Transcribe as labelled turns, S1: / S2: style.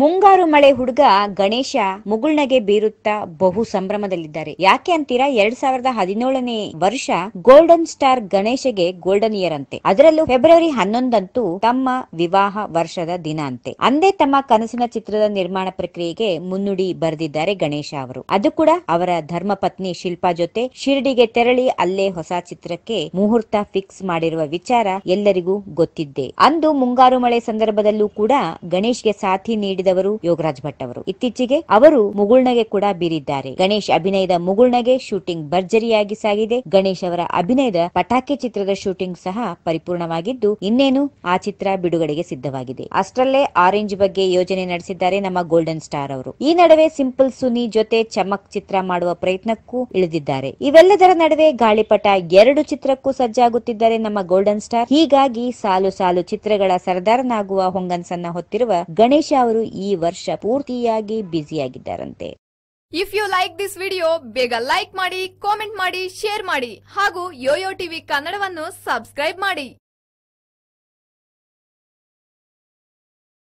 S1: ಮುಂಗಾರು ಮಳೆ ಹುಡುಗ ಗಣೇಶ ಮುಗುಳ್ನಗೆ ಬೀರುತ್ತಾ ಬಹು ಸಂಭ್ರಮದಲ್ಲಿದ್ದಾರೆ ಯಾಕೆ ಅಂತೀರಾ ಎರಡ್ ಸಾವಿರದ ಹದಿನೇಳನೇ ವರ್ಷ ಗೋಲ್ಡನ್ ಸ್ಟಾರ್ ಗಣೇಶಗೆ ಗೋಲ್ಡನ್ ಇಯರ್ ಅಂತೆ ಅದರಲ್ಲೂ ಫೆಬ್ರವರಿ ಹನ್ನೊಂದಂತೂ ತಮ್ಮ ವಿವಾಹ ವರ್ಷದ ದಿನ ಅಂತೆ ಅಂದೇ ತಮ್ಮ ಕನಸಿನ ಚಿತ್ರದ ನಿರ್ಮಾಣ ಪ್ರಕ್ರಿಯೆಗೆ ಮುನ್ನುಡಿ ಬರೆದಿದ್ದಾರೆ ಗಣೇಶ ಅವರು ಅದು ಕೂಡ ಅವರ ಧರ್ಮಪತ್ನಿ ಶಿಲ್ಪಾ ಜೊತೆ ಶಿರ್ಡಿಗೆ ತೆರಳಿ ಅಲ್ಲೇ ಹೊಸ ಚಿತ್ರಕ್ಕೆ ಮುಹೂರ್ತ ಫಿಕ್ಸ್ ಮಾಡಿರುವ ವಿಚಾರ ಎಲ್ಲರಿಗೂ ಗೊತ್ತಿದ್ದೆ ಅಂದು ಮುಂಗಾರು ಮಳೆ ಸಂದರ್ಭದಲ್ಲೂ ಕೂಡ ಗಣೇಶ್ಗೆ ಸಾಥಿ ನೀಡಿದ ಯೋಗರಾಜ್ ಭಟ್ ಅವರು ಇತ್ತೀಚೆಗೆ ಅವರು ಮುಗುಳ್ನಗೆ ಕೂಡ ಬೀರಿದ್ದಾರೆ ಗಣೇಶ್ ಅಭಿನಯದ ಮುಗುಳ್ನಗೆ ಶೂಟಿಂಗ್ ಭರ್ಜರಿಯಾಗಿ ಸಾಗಿದೆ ಗಣೇಶ್ ಅವರ ಅಭಿನಯದ ಪಟಾಕಿ ಚಿತ್ರದ ಶೂಟಿಂಗ್ ಸಹ ಪರಿಪೂರ್ಣವಾಗಿದ್ದು ಇನ್ನೇನು ಆ ಚಿತ್ರ ಬಿಡುಗಡೆಗೆ ಸಿದ್ಧವಾಗಿದೆ ಅಷ್ಟರಲ್ಲೇ ಆರೆಂಜ್ ಬಗ್ಗೆ ಯೋಜನೆ ನಡೆಸಿದ್ದಾರೆ ನಮ್ಮ ಗೋಲ್ಡನ್ ಸ್ಟಾರ್ ಅವರು ಈ ನಡುವೆ ಸಿಂಪಲ್ ಸುನಿ ಜೊತೆ ಚಮಕ್ ಚಿತ್ರ ಮಾಡುವ ಪ್ರಯತ್ನಕ್ಕೂ ಇಳಿದಿದ್ದಾರೆ ಇವೆಲ್ಲದರ ನಡುವೆ ಗಾಳಿಪಟ ಎರಡು ಚಿತ್ರಕ್ಕೂ ಸಜ್ಜಾಗುತ್ತಿದ್ದಾರೆ ನಮ್ಮ ಗೋಲ್ಡನ್ ಸ್ಟಾರ್ ಹೀಗಾಗಿ ಸಾಲು ಸಾಲು ಚಿತ್ರಗಳ ಸರದಾರನಾಗುವ ಹೊಂಗನ್ಸನ್ನ ಹೊತ್ತಿರುವ ಗಣೇಶ ಅವರು ಈ ವರ್ಷ ಪೂರ್ತಿಯಾಗಿ ಬ್ಯುಸಿಯಾಗಿದ್ದಾರಂತೆ
S2: if you like this video ಬೇಗ ಲೈಕ್ ಮಾಡಿ ಕಾಮೆಂಟ್ ಮಾಡಿ ಶೇರ್ ಮಾಡಿ ಹಾಗೂ ಯೋಯೋ ಟಿವಿ ಕನ್ನಡವನ್ನು ಸಬ್ಸ್ಕ್ರೈಬ್ ಮಾಡಿ